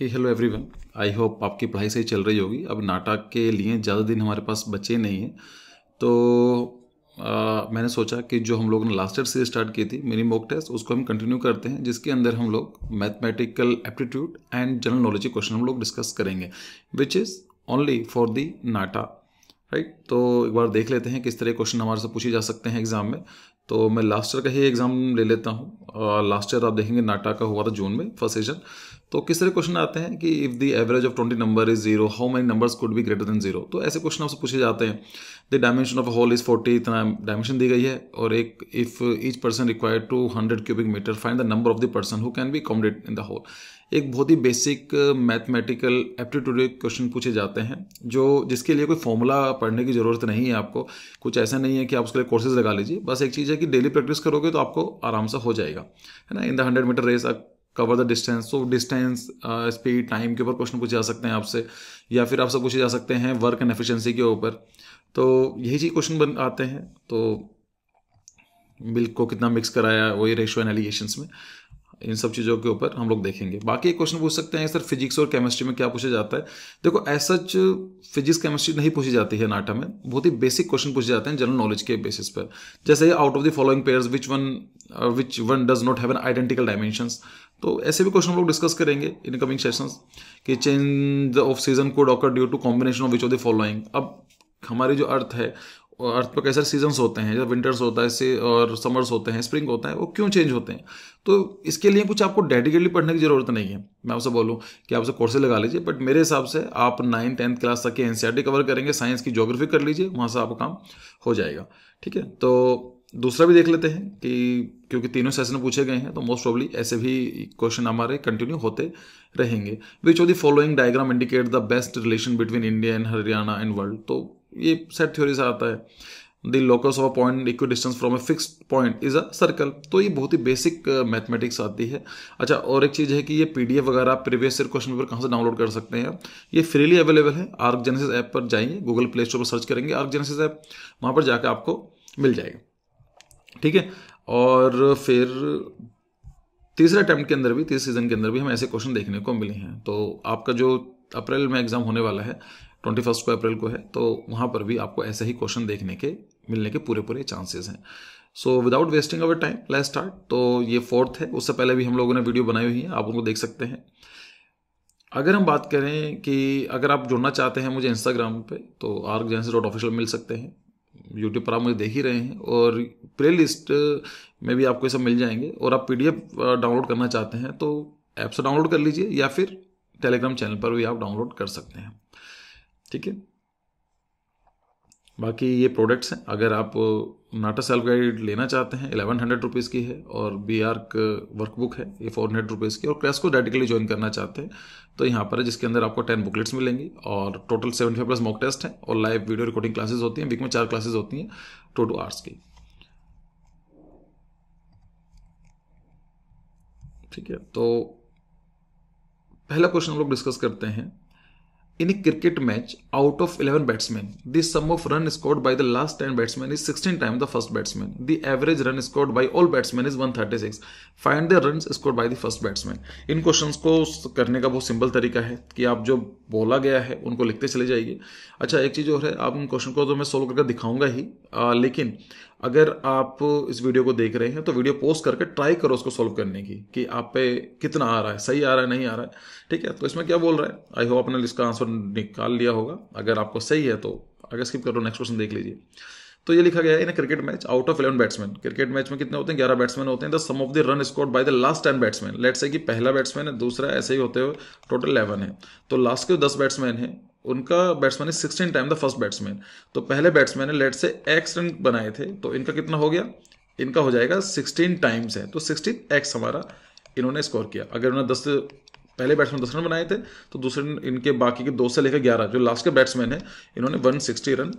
Hey hello everyone I hope आपकी पढ़ाई सही चल रही होगी अब नाटक के लिए ज़्यादा दिन हमारे पास बचे नहीं हैं तो आ, मैंने सोचा कि जो हम लोग ने लास्ट ईयर से स्टार्ट की थी मिनी मॉक टेस्ट उसको हम कंटिन्यू करते हैं जिसके अंदर हम लोग mathematical aptitude and general knowledge के क्वेश्चन हम लोग डिस्कस करेंगे which is only for the NATA right तो एक बार देख लेते हैं किस तरह क्वेश्चन हमारे से पूछे जा सकते हैं एग्जाम में तो मैं लास्ट ईयर का ही एग्जाम ले लेता हूँ लास्ट ईयर आप देखेंगे नाटा का हुआ था जून में फर्स्ट सेशन तो किस तरह क्वेश्चन आते हैं कि if the average of twenty number is zero how many numbers could be greater than zero तो ऐसे क्वेश्चन आपसे पूछे जाते हैं the dimension of hole is forty इतना डायमेंशन दी गई है और एक if each person require two hundred cubic metre find the number of the person who can be accommodate in the hole एक बहुत ही बेसिक मैथमेटिकल एप्टीट्यूड क्वेश्चन पूछे जाते हैं जो जिसके लिए कोई फॉर्मूला पढ़ने की ज़रूरत नहीं है आपको कुछ ऐसा नहीं है कि आप उसके लिए कोर्सेज लगा लीजिए बस एक चीज़ है कि डेली प्रैक्टिस करोगे तो आपको आराम से हो जाएगा है ना in the hundred metre race cover the distance तो डिस्टेंस स्पीड टाइम के ऊपर क्वेश्चन पूछे जा सकते हैं आपसे या फिर आपसे पूछे जा सकते हैं वर्क एंड एफिशिएंसी के ऊपर तो यही चीज़ क्वेश्चन बन आते हैं तो मिल्क को कितना मिक्स कराया वही रेशो एंड एलिगेशन में इन सब चीज़ों के ऊपर हम लोग देखेंगे बाकी एक क्वेश्चन पूछ सकते हैं सर फिजिक्स और केमिस्ट्री में क्या पूछा जाता है देखो ऐसा सच फिजिक्स केमिस्ट्री नहीं पूछी जाती है नाटा में बहुत ही बेसिक क्वेश्चन पूछे जाते हैं जनरल नॉलेज के बेसिस पर जैसे out of the following pairs which one which one does not have an identical dimension तो ऐसे भी क्वेश्चन हम लोग डिस्कस करेंगे इन कमिंग सेशन कि change of season could occur due to combination of which of the following अब हमारी जो अर्थ है अर्थ पर कैसे सीजन्स होते हैं जैसे विंटर्स होता है और समर्स होते हैं स्प्रिंग होता है वो क्यों चेंज होते हैं तो इसके लिए कुछ आपको डेडिकेटली पढ़ने की ज़रूरत नहीं है मैं आपसे बोलूँ कि आपसे कोर्सेज लगा लीजिए बट मेरे हिसाब से आप नाइन्थ टेंथ क्लास तक के एन कवर e करेंगे साइंस की जोग्राफी कर लीजिए वहाँ से आपका काम हो जाएगा ठीक है तो दूसरा भी देख लेते हैं कि क्योंकि तीनों सेशन पूछे गए हैं तो मोस्ट प्रॉब्ली ऐसे भी क्वेश्चन हमारे कंटिन्यू होते रहेंगे which of the following diagram indicate the best relation between India and Haryana and world तो ये सेट थ्योरी से आता है the locus of point equidistant from a fix point is a circle तो ये बहुत ही बेसिक मैथमेटिक्स uh, आती है अच्छा और एक चीज़ है कि ये पीडीएफ वगैरह आप प्रीवियस ईयर क्वेश्चन पेपर कहाँ से डाउनलोड कर सकते हैं ये फ्रीली अवेलेबल है आर्क जेनेसिस ऐप पर जाइए गूगल प्ले स्टोर पर सर्च करेंगे आर्क जेनेसिस ऐप वहाँ पर जाकर आपको मिल जाएगा ठीक है और फिर तीसरे अटैम्प्ट के अंदर भी तीसरे सीजन के अंदर भी हम ऐसे क्वेश्चन देखने को मिले हैं तो आपका जो अप्रैल में एग्जाम होने वाला है ट्वेंटी फर्स्ट को अप्रैल को है तो वहाँ पर भी आपको ऐसे ही क्वेश्चन देखने के मिलने के पूरे पूरे चांसेस हैं so without wasting our time let start तो ये फोर्थ है उससे पहले भी हम लोगों ने वीडियो बनाई हुई है आप उनको देख सकते हैं अगर हम बात करें कि अगर आप जुड़ना चाहते हैं मुझे इंस्टाग्राम पे तो आर्क जैंसी डॉट ऑफिशियल मिल सकते हैं यूट्यूब पर आप मुझे देख ही रहे हैं और प्ले लिस्ट uh, में भी आपको ये सब मिल जाएंगे और आप पी डाउनलोड uh, करना चाहते हैं तो ऐप से डाउनलोड कर लीजिए या फिर टेलीग्राम चैनल पर भी आप डाउनलोड कर सकते हैं ठीक है बाकी ये प्रोडक्ट्स हैं अगर आप नाटा सेल्फ गाइड लेना चाहते हैं एलेवन हंड्रेड रुपीज़ की है और बी आर वर्कबुक है ये फोर हंड्रेड रुपीज़ की और को डायरेक्टली ज्वाइन करना चाहते हैं तो यहाँ पर है जिसके अंदर आपको टेन बुकलेट्स मिलेंगी और total seventy five plus mock test है और लाइव वीडियो रिकॉर्डिंग क्लासेज होती हैं वीक में चार क्लासेज होती हैं टू टू आवर्स की ठीक है तो पहला क्वेश्चन हम लोग डिस्कस करते हैं in cricket match out of eleven batsman the sum of run scored by the last ten batsman is sixteen time the first batsman the average run scored by all batsman is one thirty six find the run scored by the first batsman इन question को करने का बहुत simple तरीका है कि आप जो बोला गया है उनको लिखते चले जाइए अच्छा एक चीज और है आप उन क्वेश्चन को तो मैं सोल्व करके दिखाऊंगा ही आ, लेकिन अगर आप इस वीडियो को देख रहे हैं तो वीडियो पोस्ट करके ट्राई करो उसको सॉल्व करने की कि आप पे कितना आ रहा है सही आ रहा है नहीं आ रहा है ठीक है तो इसमें क्या बोल रहा है आई होप आपने इसका आंसर निकाल लिया होगा अगर आपको सही है तो आगे स्किप करो नेक्स्ट क्वेश्चन देख लीजिए तो ये लिखा गया है in cricket match out of eleven batsman cricket match में कितने होते हैं ग्यारह बैट्समैन होते हैं the sum of the run score by the last ten batsman let से कि पहला बैट्समैन है दूसरा ऐसे ही होते हुए टोटल इलेवन है तो लास्ट के दस बैट्समैन है उनका बैट्समैन है sixteen time the first batsman तो पहले बैट्समैन ने लेट से एक्स रन बनाए थे तो इनका कितना हो गया इनका हो जाएगा सिक्सटीन टाइम्स है तो सिक्सटीन एक्स हमारा इन्होंने स्कोर किया अगर उन्होंने दस पहले बैट्समैन दस रन बनाए थे तो दूसरे इनके बाकी के दो से लेकर ग्यारह जो लास्ट के बैट्समैन है इन्होंने वन सिक्सटी रन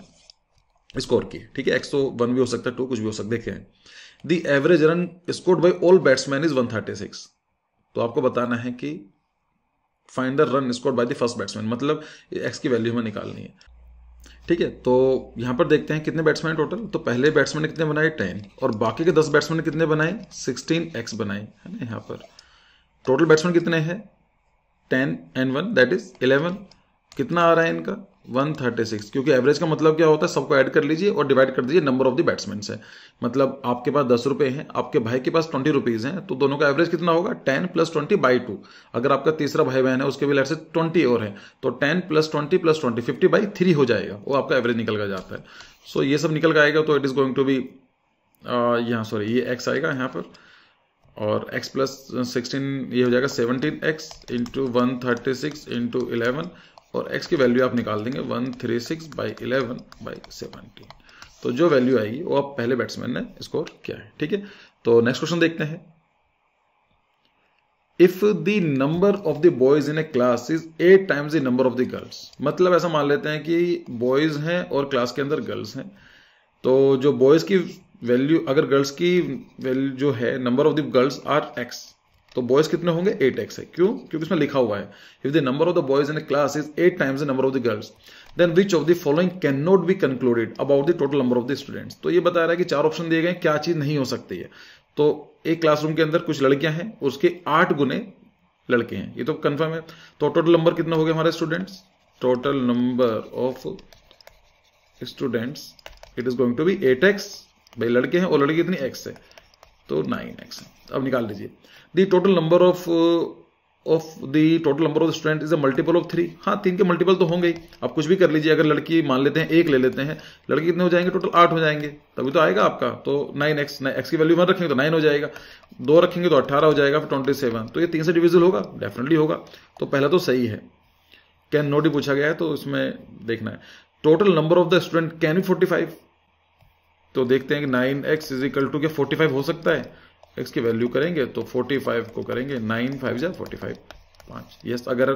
स्कोर की ठीक है एक्स तो वन भी हो सकता है टू कुछ भी हो सकता है देखें average run scored by all batsman is six तो आपको बताना है कि find the run score by the first batsman मतलब एक्स की वैल्यू हमें निकालनी है ठीक है तो यहां पर देखते हैं कितने बैट्समैन टोटल तो पहले बैट्समैन ने कितने बनाए टेन और बाकी के दस बैट्समैन ने कितने बनाए सिक्सटीन एक्स बनाए है ना यहाँ पर टोटल बैट्समैन कितने हैं ten and one that is eleven कितना आ रहा है इनका 136 क्योंकि एवरेज का मतलब क्या होता है सबको ऐड कर लीजिए और डिवाइड कर दीजिए नंबर ऑफ द बैट्समैन से मतलब आपके पास दस रुपए हैं आपके भाई के पास ट्वेंटी रुपीज़ हैं तो दोनों का एवरेज कितना होगा ten plus twenty by two अगर आपका तीसरा भाई बहन है उसके भी लाइट से ट्वेंटी और है तो ten plus twenty plus twenty fifty by three हो जाएगा वो आपका एवरेज निकल कर जाता है सो so, ये सब निकल कर आएगा तो it is going to be यहाँ सॉरी ये एक्स आएगा यहाँ पर और एक्स प्लस सिक्सटीन ये हो जाएगा seventeen X into one thirty six into eleven और x की वैल्यू आप निकाल देंगे one three six by eleven by seventeen तो जो वैल्यू आएगी वो आप पहले बैट्समैन ने स्कोर किया है ठीक है तो नेक्स्ट क्वेश्चन देखते हैं if the number of the boys in a class is eight times the number of the girls मतलब ऐसा मान लेते हैं कि बॉयज हैं और क्लास के अंदर गर्ल्स हैं तो जो बॉयज की वैल्यू अगर गर्ल्स की वैल्यू जो है number of the girls are X तो बॉयज कितने होंगे एट एक्स है क्यों क्योंकि इसमें लिखा हुआ है if the number of the boys in class is eight times the number of the girls then which of the following can not be concluded about the total number of the students तो ये बता रहा है कि चार option दिए गए क्या चीज नहीं हो सकती है तो एक क्लासरूम के अंदर कुछ लड़कियां हैं उसके आठ गुने लड़के हैं ये तो कंफर्म है तो टोटल नंबर कितने हो गए हमारे students total number of students it is going to be eight X भाई लड़के हैं और लड़की कितनी एक्स है तो नाइन एक्स अब निकाल लीजिए the total number of of the total number of student is a multiple of three हाँ तीन के मल्टीपल तो होंगे ही आप कुछ भी कर लीजिए अगर लड़की मान लेते हैं एक ले लेते हैं लड़की कितने हो जाएंगे टोटल आठ हो जाएंगे तभी तो आएगा आपका तो नाइन एक्स एक्स की वैल्यू वन रखेंगे तो नाइन हो जाएगा दो रखेंगे तो अट्ठारह हो जाएगा फिर ट्वेंटी सेवन तो ये तीन से डिविजल होगा डेफिनेटली होगा तो पहला तो सही है कैन नोट ही पूछा गया है तो इसमें देखना है total number of the student can भी फोर्टी फाइव तो देखते हैं कि nine X is equal to क्या फोर्टी फाइव हो सकता है एक्स की वैल्यू करेंगे तो फोर्टी फाइव को करेंगे नाइन फाइव जै फोर्टी फाइव पाँच यस अगर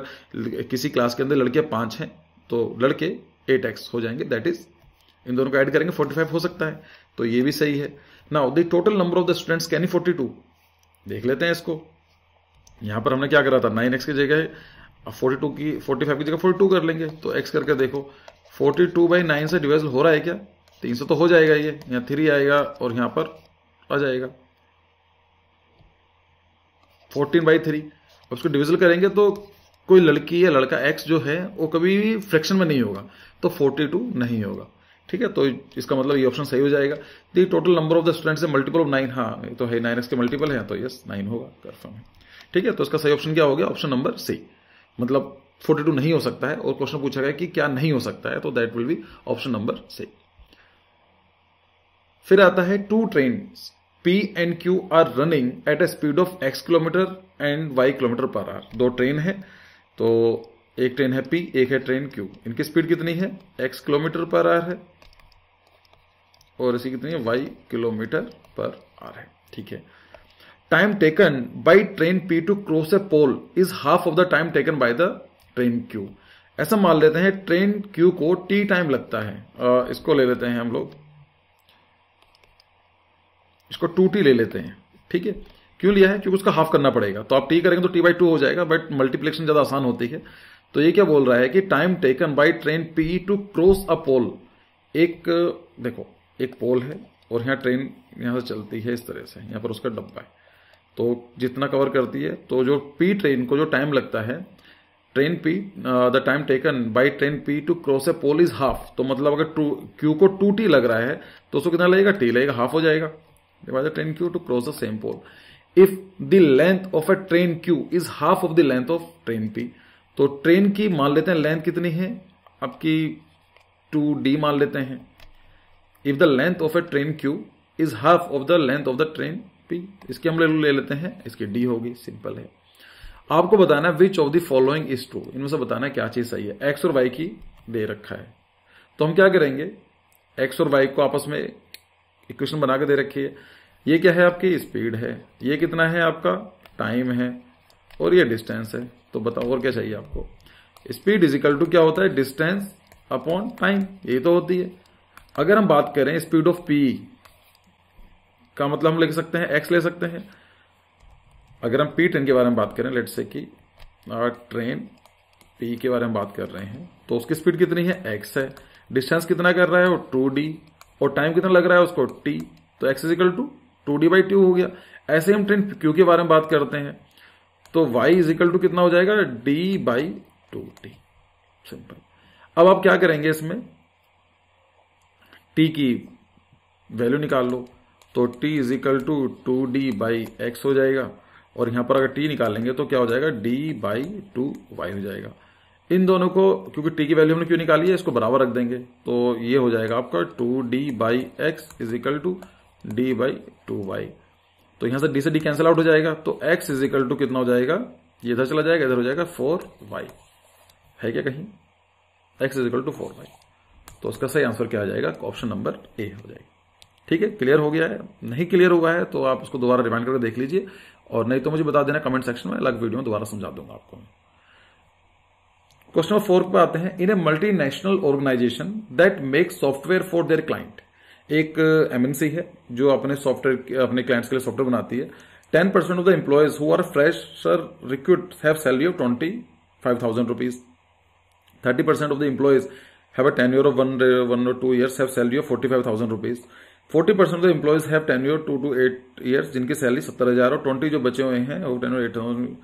किसी क्लास के अंदर लड़के पाँच हैं तो लड़के एट एक्स हो जाएंगे दैट इज इन दोनों को ऐड करेंगे फोर्टी फाइव हो सकता है तो ये भी सही है now the total number of the students can forty two देख लेते हैं इसको यहाँ पर हमने क्या करा था नाइन एक्स की जगह फोर्टी टू की फोर्टी फाइव की जगह फोर्टी टू कर लेंगे तो एक्स करके देखो फोर्टी टू बाई नाइन से डिवाइड हो रहा है क्या तीन सौ तो हो जाएगा ये यहाँ थ्री आएगा और यहाँ पर आ जाएगा फोर्टीन बाई थ्री अब उसको डिविजन करेंगे तो कोई लड़की या लड़का एक्स जो है वो कभी भी फ्रैक्शन में नहीं होगा तो फोर्टी टू नहीं होगा ठीक है तो इसका मतलब ये ऑप्शन सही हो जाएगा the total number of the students से मल्टीपल ऑफ नाइन हाँ तो है नाइन एक्स के मल्टीपल है तो यस नाइन होगा कन्फर्म है ठीक है तो इसका सही ऑप्शन क्या हो गया ऑप्शन नंबर सी मतलब फोर्टी टू नहीं हो सकता है और क्वेश्चन पूछा गया कि क्या नहीं हो सकता है तो that will be option number C फिर आता है two train P and Q are running at a speed of X kilometre and Y kilometre पर आर दो ट्रेन है तो एक ट्रेन है पी एक है ट्रेन क्यू इनकी स्पीड कितनी है एक्स किलोमीटर पर आर है और इसी कितनी है वाई किलोमीटर पर आर है ठीक है time taken by train P to cross a pole is half of the time taken by the train Q ऐसा मान लेते हैं ट्रेन क्यू को टी टाइम लगता है आ, इसको ले लेते हैं हम लोग इसको टू टी ले लेते हैं ठीक है क्यों लिया है क्योंकि उसका हाफ करना पड़ेगा तो आप टी करेंगे तो टी बाई टू हो जाएगा बट मल्टीप्लेक्शन ज़्यादा आसान होती है तो ये क्या बोल रहा है कि time taken by train P to cross a pole एक देखो एक पोल है और यहाँ ट्रेन यहाँ से चलती है इस तरह से यहाँ पर उसका डब्बा है तो जितना कवर करती है तो जो पी ट्रेन को जो टाइम लगता है train P the time taken by train P to cross a pole is half तो मतलब अगर टू क्यू को टू टी लग रहा है तो उसको कितना लगेगा टी लगेगा हाफ हो जाएगा by the train queue to cross the same pole. If the length of a train queue is half of the length of train P, तो ट्रेन की मान लेते हैं लेंथ कितनी है आपकी टू डी मान लेते हैं if the length of a train Q is half of the length of the train P इसके हम ले, ले लेते हैं इसकी डी होगी सिंपल है आपको बताना है which of the following is true इनमें से बताना क्या चीज सही है एक्स और वाई की दे रखा है तो हम क्या करेंगे एक्स और वाई को आपस में इक्वेशन बना के दे रखी है ये क्या है आपकी स्पीड है ये कितना है आपका टाइम है और ये डिस्टेंस है तो बताओ और क्या चाहिए आपको स्पीड इज इक्वल टू क्या होता है डिस्टेंस अपॉन टाइम ये तो होती है अगर हम बात करें स्पीड ऑफ पी का मतलब हम ले सकते हैं एक्स ले सकते हैं अगर हम पी ट्रेन के बारे में बात करें लेट से कि ट्रेन पी के बारे में बात कर रहे हैं तो उसकी स्पीड कितनी है एक्स है डिस्टेंस कितना कर रहा है वो टू डी और टाइम कितना लग रहा है उसको टी तो X is equal to two D by two हो गया ऐसे हम ट्रेन क्यू के बारे में बात करते हैं तो y इजिकल टू कितना हो जाएगा d by two t simple अब आप क्या करेंगे इसमें t की वैल्यू निकाल लो तो t is to two D by x हो जाएगा और यहां पर अगर t निकालेंगे तो क्या हो जाएगा d बाई टू वाई हो जाएगा इन दोनों को क्योंकि t की वैल्यू हमने क्यों निकाली है इसको बराबर रख देंगे तो ये हो जाएगा आपका two D by x is equal to D by two y तो यहां से डी से डी कैंसिल आउट हो जाएगा तो एक्स इज इक्वल टू कितना हो जाएगा ये इधर चला जाएगा इधर हो जाएगा फोर वाई है क्या कहीं x is equal to four y तो उसका सही आंसर क्या हो जाएगा ऑप्शन नंबर ए हो जाएगा ठीक है क्लियर हो गया है नहीं क्लियर हुआ है तो आप उसको दोबारा रिमाइंड करके देख लीजिए और नहीं तो मुझे बता देना कमेंट सेक्शन में अलग वीडियो में दोबारा समझा दूंगा आपको क्वेश्चन नंबर फोर पे आते हैं in a multinational organisation that make software for their client एक एमएनसी है जो अपने सॉफ्टवेयर अपने क्लाइंट्स के लिए सॉफ्टवेयर बनाती है ten percent of the employees who are sir recruit have salary of twenty five thousand rupees thirty percent of the employees have a year of one one और two years have salary of forty five thousand rupees forty percent of the employees have year two two eight years जिनकी salary सत्तर हजार और twenty जो बचे हुए हैं वो ten eight thousand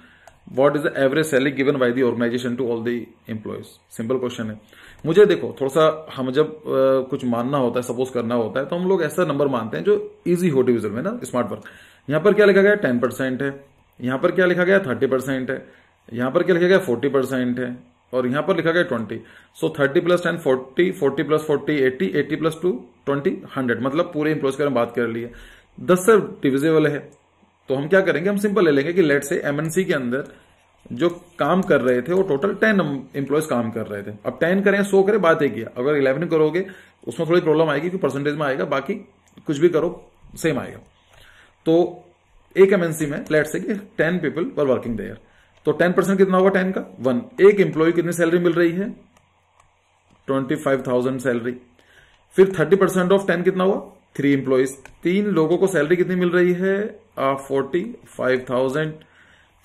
what is the average salary given by the organisation to all the employees simple question है मुझे देखो थोड़ा सा हम जब आ, कुछ मानना होता है सपोज करना होता है तो हम लोग ऐसा नंबर मानते हैं जो ईजी हो डिविजन में ना स्मार्ट वर्क यहां पर क्या लिखा गया टेन परसेंट है यहां पर क्या लिखा गया थर्टी परसेंट है यहां पर क्या लिखा गया फोर्टी परसेंट है और यहां पर लिखा गया twenty so thirty plus ten forty forty plus forty eighty eighty plus two twenty hundred मतलब पूरे इंप्लॉयज में बात कर ली है दस सर डिविजेबल है तो हम क्या करेंगे हम सिंपल ले लेंगे कि लेट से एमएनसी के अंदर जो काम कर रहे थे वो टोटल टेन इंप्लॉयज काम कर रहे थे अब टेन करें सो करें बात एक ही अगर इलेवन करोगे उसमें थोड़ी प्रॉब्लम आएगी क्योंकि परसेंटेज में आएगा बाकी कुछ भी करो सेम आएगा तो एक एमएनसी में लेट से टेन पीपल पर वर्किंग देयर तो टेन परसेंट कितना होगा टेन का वन एक एम्प्लॉय कितनी सैलरी मिल रही है ट्वेंटी फाइव थाउजेंड सैलरी फिर थर्टी परसेंट ऑफ टेन कितना हुआ थ्री एम्प्लॉयज तीन लोगों को सैलरी कितनी मिल रही है फोर्टी फाइव थाउजेंड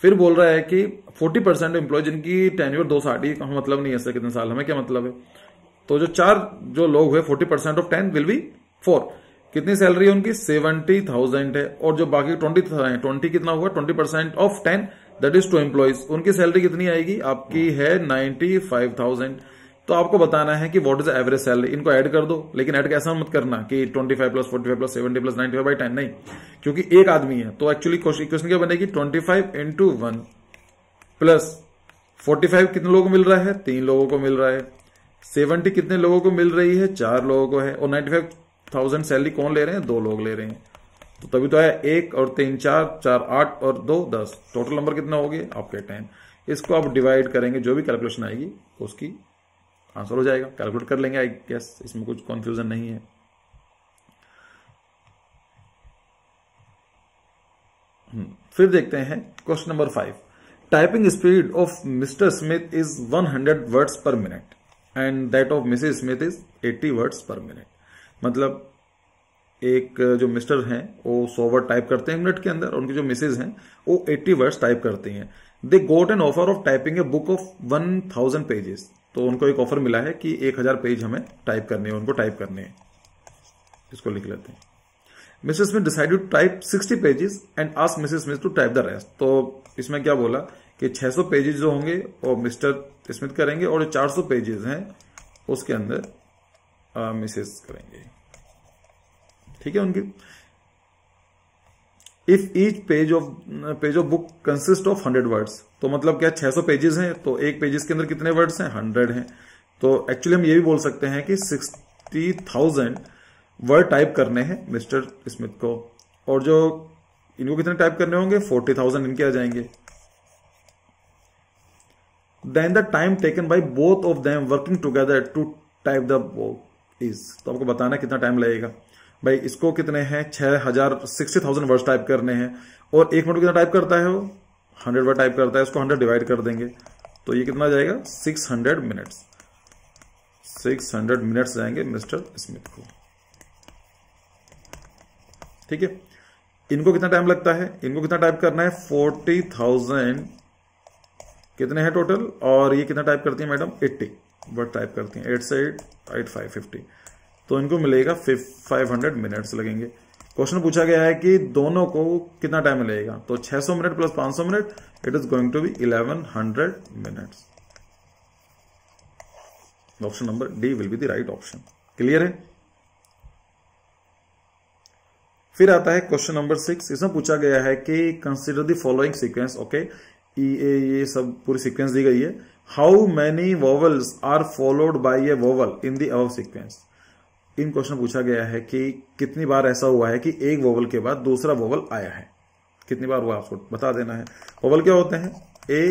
फिर बोल रहा है कि फोर्टी परसेंट एम्प्लॉय जिनकी टेन्यूर दो साठी का मतलब नहीं है सर कितने साल हमें क्या मतलब है तो जो चार जो लोग हुए forty percent of ten will be four कितनी सैलरी है उनकी सेवेंटी थाउजेंड है और जो बाकी ट्वेंटी ट्वेंटी कितना हुआ twenty percent of ten that is two employees उनकी सैलरी कितनी आएगी आपकी है नाइन्टी फाइव थाउजेंड तो आपको बताना है कि व्हाट इज एवरेज सैलरी इनको ऐड कर दो लेकिन ऐड कैसा मत करना कि 25 प्लस 45 प्लस 70 प्लस 95 बाई नहीं क्योंकि एक आदमी है तो एक्चुअली क्वेश्चन क्या बनेगी 25 five into one plus forty कितने लोगों को मिल रहा है तीन लोगों को मिल रहा है सेवेंटी कितने लोगों को मिल रही है चार लोगों को है और नाइन्टी फाइव थाउजेंड सैलरी कौन ले रहे हैं दो लोग ले रहे हैं तो तभी तो आया एक और तीन चार चार आठ और दो दस टोटल नंबर कितना हो गए आपके टेन इसको आप डिवाइड करेंगे जो भी कैलकुलेशन आएगी उसकी आंसर हो जाएगा कैलकुलेट कर लेंगे आई गेस इसमें कुछ कंफ्यूजन नहीं है हम्म, फिर देखते हैं question number five typing speed of Mr Smith is 100 words per minute and that of Mrs Smith is 80 words per minute मतलब एक जो मिस्टर हैं वो सौ वर्ड टाइप करते हैं मिनट के अंदर और उनकी जो मिसेज हैं वो 80 वर्ड्स टाइप करती हैं they got an offer of typing a book of 1000 pages तो उनको एक ऑफर मिला है कि एक हज़ार पेज हमें टाइप करने हैं उनको टाइप करने हैं इसको लिख लेते हैं Mrs Smith decided to type sixty pages and ask Mrs Smith to type the rest तो इसमें क्या बोला कि 600 पेजेस जो होंगे वो मिस्टर स्मिथ करेंगे और जो 400 पेजेस हैं उसके अंदर मिसेस करेंगे ठीक है उनकी if each page of page of book consist of hundred words तो मतलब क्या 600 पेजेस हैं तो एक पेजेस के अंदर कितने वर्ड्स हैं हंड्रेड हैं तो एक्चुअली हम ये भी बोल सकते हैं कि सिक्सटी थाउजेंड वर्ड टाइप करने हैं मिस्टर स्मिथ को और जो इनको कितने टाइप करने होंगे फोर्टी थाउजेंड इनके आ जाएंगे then the time taken by both of them working together to type the book is तो आपको बताना कितना टाइम लगेगा भाई इसको कितने हैं छह हजार सिक्सटी थाउजेंड वर्ड टाइप करने हैं और एक मिनट कितना टाइप करता है वो हंड्रेड वर्ड टाइप करता है उसको हंड्रेड डिवाइड कर देंगे तो ये कितना जाएगा six hundred minutes six hundred minutes जाएंगे मिस्टर स्मिथ को ठीक है इनको कितना टाइम लगता है इनको कितना टाइप करना है फोर्टी थाउजेंड कितने हैं टोटल और ये कितना टाइप करती है मैडम एट्टी वर्ड टाइप करती है एट से एट एट फाइव फिफ्टी तो इनको मिलेगा फाइव हंड्रेड मिनट्स लगेंगे क्वेश्चन पूछा गया है कि दोनों को कितना टाइम मिलेगा तो 600 minute plus 500 minute it is going to be 1100 minutes option number D will be the right option clear है फिर आता है क्वेश्चन नंबर सिक्स इसमें पूछा गया है कि consider the following sequence okay ये सब पूरी सीक्वेंस दी गई है how many vowels are followed by a vowel in the above sequence in question पूछा गया है कि कितनी बार ऐसा हुआ है कि एक वोवल के बाद दूसरा वोवल आया है कितनी बार हुआ आपको बता देना है वोवल क्या होते हैं ए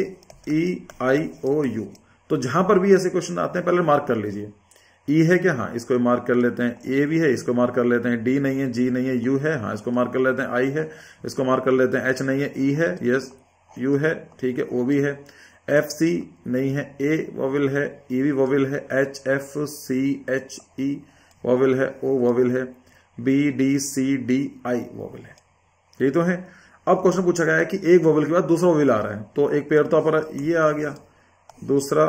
ई आई ओ यू तो जहां पर भी ऐसे क्वेश्चन आते हैं पहले मार्क कर लीजिए ई e है क्या हाँ इसको मार्क कर लेते हैं ए भी है इसको मार्क कर लेते हैं डी नहीं है जी नहीं है यू है हाँ इसको मार्क कर लेते हैं आई है इसको मार्क कर लेते हैं एच नहीं है ई e है यस यू है ठीक है ओ भी है एफ सी नहीं है ए वोविल है ई e भी वोविल है H F C H E e, vowel है ओ वॉवल है B D C D I vowel है यही तो है अब क्वेश्चन पूछा गया है कि एक वॉवल के बाद दूसरा वॉवल आ रहा है तो एक पेयर तो आप ये आ गया दूसरा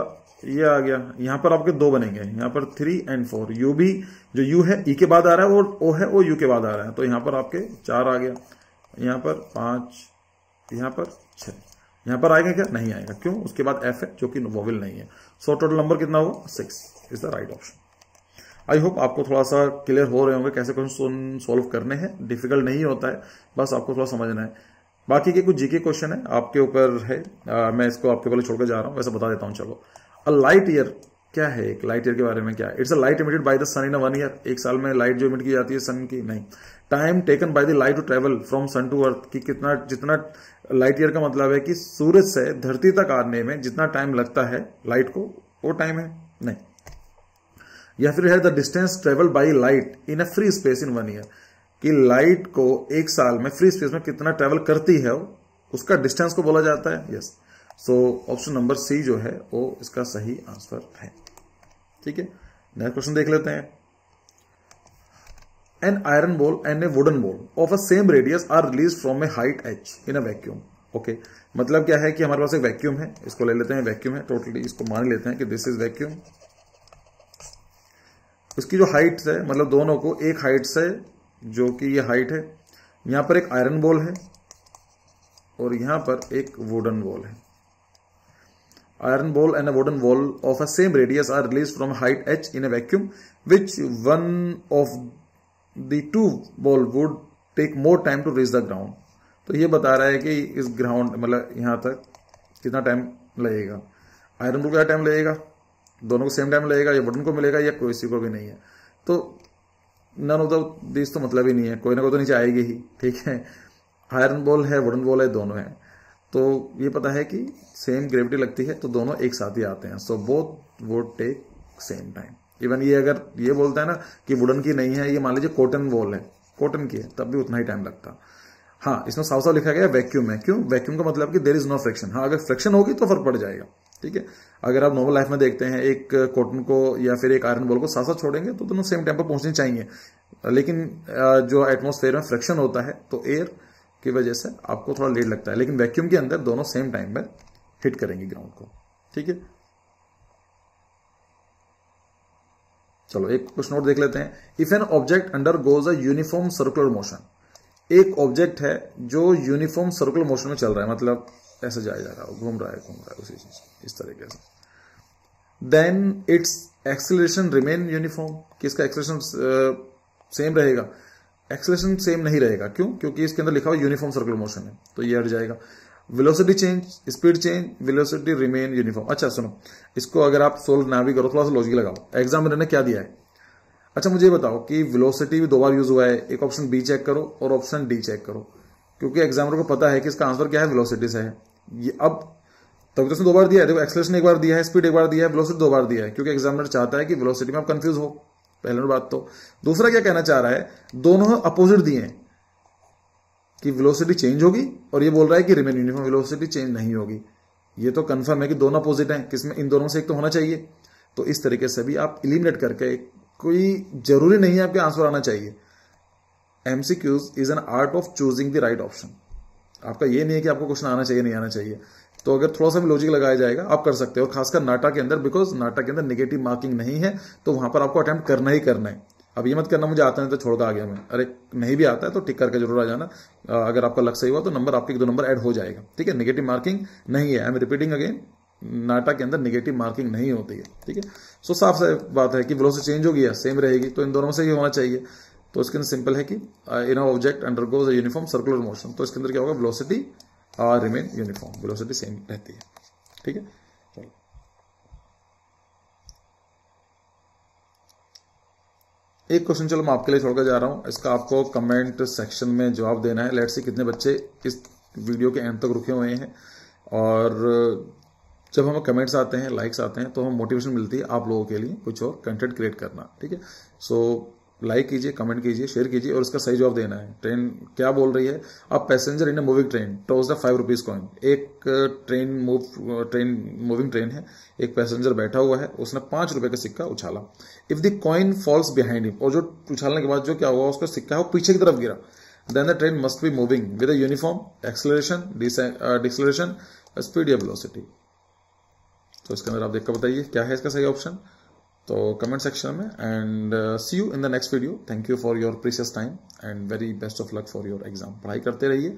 ये आ गया यहां पर आपके दो बनेंगे यहां पर थ्री एंड फोर यू भी जो यू है ई e के बाद आ रहा है और ओ है ओ यू के बाद आ रहा है तो यहां पर आपके चार आ गया यहां पर पांच यहां पर छ यहां पर आएगा क्या नहीं आएगा क्यों उसके बाद एफ है जो कि वोविल नहीं है सो टोटल नंबर कितना हुआ six is the right option I hope आपको थोड़ा सा क्लियर हो रहे होंगे कैसे क्वेश्चन सॉल्व करने हैं डिफिकल्ट नहीं होता है बस आपको थोड़ा समझना है बाकी के कुछ जीके क्वेश्चन है आपके ऊपर है आ, मैं इसको आपके पहले छोड़कर जा रहा हूं वैसे बता देता हूँ चलो अ लाइट ईयर क्या है एक लाइट ईयर के बारे में क्या it's a light emitted by the sun in a one year एक साल में लाइट जो इमिट की जाती है सन की नहीं time taken by the light to travel from sun to earth की कितना जितना लाइट ईयर का मतलब है कि सूरज से धरती तक आने में जितना टाइम लगता है लाइट को वो टाइम है नहीं या फिर है the distance travel by light in a free space in one year कि लाइट को एक साल में फ्री स्पेस में कितना ट्रेवल करती है उसका डिस्टेंस को बोला जाता है yes so option number C जो है वो इसका सही आंसर है ठीक है नेक्स्ट क्वेश्चन देख लेते हैं an iron ball and a wooden ball of a same radius are release from a height H in a vacuum okay मतलब क्या है कि हमारे पास एक वैक्यूम है इसको ले लेते हैं वैक्यूम है टोटली इसको मान लेते हैं कि दिस इज वैक्यूम उसकी जो हाइट है मतलब दोनों को एक हाइट से जो कि ये हाइट है यहां पर एक आयरन बॉल है और यहां पर एक वुडन बॉल है iron ball and a wooden ball of a same radius are release from height H in a vacuum which one of the two ball would take more time to reach the ground तो ये बता रहा है कि इस ground मतलब यहां तक कितना टाइम लगेगा आयरन बॉल का टाइम लगेगा दोनों को सेम टाइम लगेगा या बटन को मिलेगा या किसी को भी नहीं है तो नन ऑफ दिस तो मतलब ही नहीं है कोई ना कोई तो नीचे आएगी ही ठीक है आयरन बॉल है वुडन बॉल है दोनों है तो ये पता है कि सेम ग्रेविटी लगती है तो दोनों एक साथ ही आते हैं so both would take same time even ये अगर ये बोलता है ना कि वुडन की नहीं है ये मान लीजिए कॉटन बॉल है कॉटन की है तब भी उतना ही टाइम लगता हाँ इसमें साफ साफ लिखा गया वैक्यूम है क्यों वैक्यूम का मतलब कि देर इज नो फ्रिक्शन हाँ अगर फ्रिक्शन होगी तो फर्क पड़ जाएगा ठीक है अगर आप नॉर्मल लाइफ में देखते हैं एक कॉटन को या फिर एक आयरन बॉल को साथ साथ छोड़ेंगे तो दोनों सेम टाइम पर पहुंचने चाहिए लेकिन जो एटमोस्फेयर में फ्रैक्शन होता है तो एयर की वजह से आपको थोड़ा लेट लगता है लेकिन वैक्यूम के अंदर दोनों सेम टाइम में हिट करेंगे ग्राउंड को ठीक है चलो एक कुछ नोट देख लेते हैं if an object undergoes a uniform circular motion एक ऑब्जेक्ट है जो यूनिफॉर्म सर्कुलर मोशन में चल रहा है मतलब ऐसे जाया जा रहा है घूम रहा है घूम रहा है उसी चीज इस तरीके से then its acceleration remain uniform कि इसका एक्सेलरेशन सेम रहेगा एक्सेलरेशन सेम नहीं रहेगा क्यों क्योंकि इसके अंदर लिखा हुआ यूनिफॉर्म सर्कुलर मोशन है तो ये हट जाएगा velocity change speed change velocity remain uniform अच्छा सुनो इसको अगर आप सोल्व ना भी करो थोड़ा सा लॉजिक लगाओ एग्जाम ने क्या दिया है अच्छा मुझे बताओ कि वेलोसिटी भी दो बार यूज हुआ है एक ऑप्शन बी चेक करो और ऑप्शन डी चेक करो क्योंकि एग्जामिनर को पता है कि इसका आंसर क्या है वेलोसिटी से है ये अब तर्कुलेशन तो तो दो बार दिया है देखो एक्सलेशन एक बार दिया है स्पीड एक बार दिया है वेलोसिटी दो बार दिया है क्योंकि एग्जामिनर चाहता है कि वेलोसिटी में आप कंफ्यूज हो पहले बात तो दूसरा क्या कहना चाह रहा है दोनों अपोजिट दिए हैं कि वेलोसिटी चेंज होगी और ये बोल रहा है कि रिमेन यूनिफॉर्म वेलोसिटी चेंज नहीं होगी ये तो कंफर्म है कि दोनों अपोजिट हैं किसमें इन दोनों से एक तो होना चाहिए तो इस तरीके से भी आप इलिमिनेट करके कोई जरूरी नहीं है आपके आंसर आना चाहिए MCQs is an art of choosing the right option आपका ये नहीं है कि आपको क्वेश्चन आना चाहिए नहीं आना चाहिए तो अगर थोड़ा सा भी लॉजिक लगाया जाएगा आप कर सकते हो और खासकर नाटा के अंदर बिकॉज नाटा के अंदर निगेटिव मार्किंग नहीं है तो वहां पर आपको अटैम्प्ट करना ही करना है अब ये मत करना मुझे आता नहीं तो छोड़कर आ आगे हमें अरे नहीं भी आता है तो टिक करके जरूर आ जाना अगर आपका लग सही हुआ तो नंबर आपके एक दो नंबर ऐड हो जाएगा ठीक है निगेटिव मार्किंग नहीं है I am repeating again NATA के अंदर निगेटिव मार्किंग नहीं होती है ठीक है सो साफ साफ बात है कि वेलोसिटी चेंज होगी या सेम रहेगी तो इन दोनों से ही होना चाहिए तो इसके अंदर सिंपल है कि in object goes uniform circular motion तो इसके अंदर क्या होगा velocity remain uniform velocity same रहती है ठीक है चलो एक क्वेश्चन चलो मैं आपके लिए छोड़कर जा रहा हूं इसका आपको कमेंट सेक्शन में जवाब देना है लेट से कितने बच्चे इस वीडियो के एंड तक रुके हुए हैं और uh, जब हमें कमेंट्स आते हैं लाइक्स आते हैं तो हमें मोटिवेशन मिलती है आप लोगों के लिए कुछ और कंटेंट क्रिएट करना ठीक है सो लाइक कीजिए कमेंट कीजिए शेयर कीजिए और उसका सही जवाब देना है ट्रेन क्या बोल रही है अब passenger in a moving train toss the five rupees coin एक train move train moving train है एक पैसेंजर बैठा हुआ है उसने पांच रुपए का सिक्का उछाला if the coin falls behind और जो उछालने के बाद जो क्या हुआ उसका सिक्का है वो पीछे की तरफ गिरा then the train must be moving with uniform acceleration deceleration speed या वेलोसिटी तो इसके अंदर आप देखकर बताइए क्या है इसका सही ऑप्शन तो कमेंट सेक्शन में and see you in the next video thank you for your precious time and very best of luck for your exam पढ़ाई करते रहिए